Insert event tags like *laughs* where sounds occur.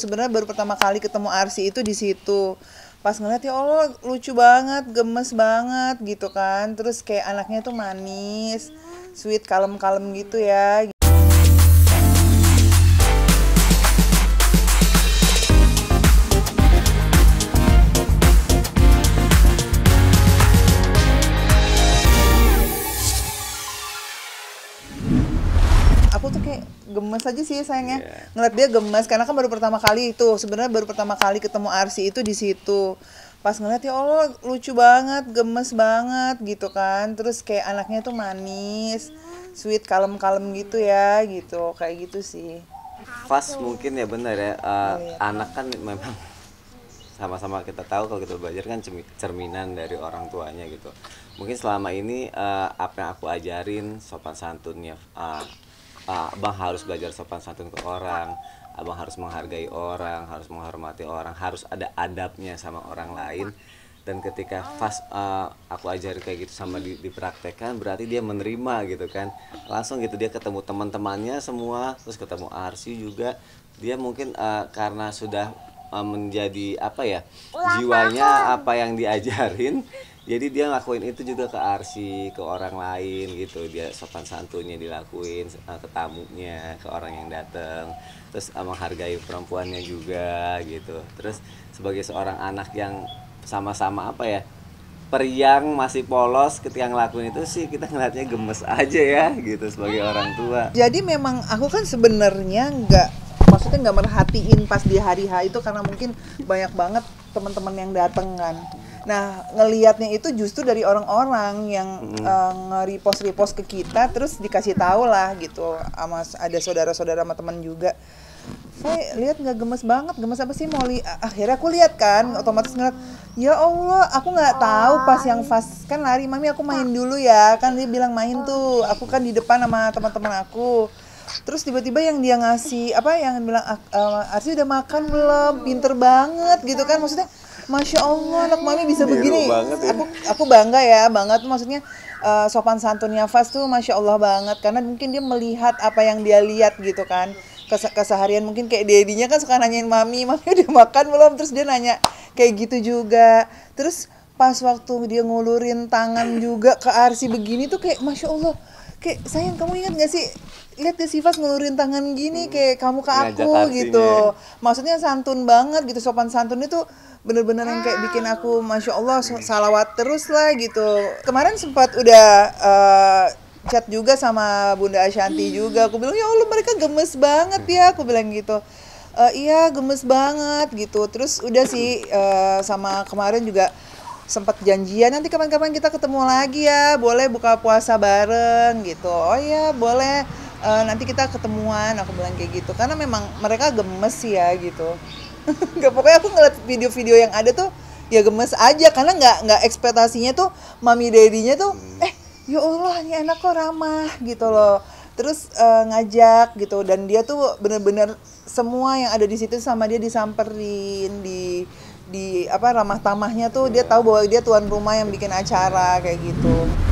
Sebenarnya baru pertama kali ketemu Arsi itu di situ. Pas ngeliat ya Allah lucu banget, gemes banget gitu kan. Terus kayak anaknya tuh manis, sweet, kalem-kalem gitu ya. gemes aja sih sayangnya yeah. ngeliat dia gemes karena kan baru pertama kali itu sebenarnya baru pertama kali ketemu Arsi itu di situ pas ngeliat ya Allah lucu banget gemes banget gitu kan terus kayak anaknya tuh manis sweet kalem-kalem gitu ya gitu kayak gitu sih pas mungkin ya benar ya uh, eh, yeah. anak kan memang *laughs* sama-sama kita tahu kalau kita belajar kan cerminan dari orang tuanya gitu mungkin selama ini uh, apa yang aku ajarin sopan santunnya uh, Ah, abang harus belajar sopan santun ke orang abang harus menghargai orang harus menghormati orang harus ada adabnya sama orang lain dan ketika fast uh, ah, aku ajarin kayak gitu sama di, dipraktekkan berarti dia menerima gitu kan langsung gitu dia ketemu teman-temannya semua terus ketemu Arsi juga dia mungkin uh, karena sudah menjadi apa ya jiwanya kan? apa yang diajarin jadi dia ngelakuin itu juga ke Arsi ke orang lain gitu dia sopan santunnya dilakuin eh, ke tamunya ke orang yang datang terus eh, menghargai perempuannya juga gitu terus sebagai seorang anak yang sama-sama apa ya periang masih polos ketika ngelakuin itu sih kita ngeliatnya gemes aja ya gitu sebagai orang tua jadi memang aku kan sebenarnya nggak maksudnya nggak merhatiin pas di hari H itu karena mungkin banyak banget teman-teman yang datang kan Nah, ngelihatnya itu justru dari orang-orang yang mm. uh, nge-repost-repost ke kita terus dikasih tahu lah gitu sama ada saudara-saudara sama teman juga. Saya lihat nggak gemes banget, gemes apa sih Molly? Akhirnya aku lihat kan, otomatis ngeliat, ya Allah, aku nggak tahu pas yang fast kan lari, mami aku main dulu ya, kan dia bilang main tuh, aku kan di depan sama teman-teman aku terus tiba-tiba yang dia ngasih apa yang bilang uh, Arsi udah makan belum pinter banget gitu kan maksudnya Masya Allah anak mami bisa begini banget, ya. aku aku bangga ya bangga tuh maksudnya uh, sopan santunnya Fas tuh Masya Allah banget karena mungkin dia melihat apa yang dia lihat gitu kan Kes keseharian mungkin kayak dedinya kan suka nanyain mami *laughs* mami udah makan belum terus dia nanya kayak gitu juga terus pas waktu dia ngulurin tangan juga ke Arsi begini tuh kayak Masya Allah kayak sayang kamu ingat gak sih lihat ke Sifat ngelurin tangan gini hmm. kayak kamu ke iya, aku gitu maksudnya santun banget gitu sopan santun itu bener-bener yang kayak bikin aku masya Allah salawat terus lah gitu kemarin sempat udah uh, chat juga sama Bunda Ashanti hmm. juga aku bilang ya Allah mereka gemes banget ya aku bilang gitu uh, iya gemes banget gitu terus udah sih uh, sama kemarin juga sempat janjian nanti kapan-kapan kita ketemu lagi ya boleh buka puasa bareng gitu oh ya boleh e, nanti kita ketemuan aku bilang kayak gitu karena memang mereka gemes ya gitu *laughs* nggak pokoknya aku ngeliat video-video yang ada tuh ya gemes aja karena nggak nggak ekspektasinya tuh mami dadinya tuh hmm. eh ya allah ini anak kok ramah gitu loh terus e, ngajak gitu dan dia tuh bener-bener semua yang ada di situ sama dia disamperin di di apa ramah tamahnya tuh dia tahu bahwa dia tuan rumah yang bikin acara kayak gitu.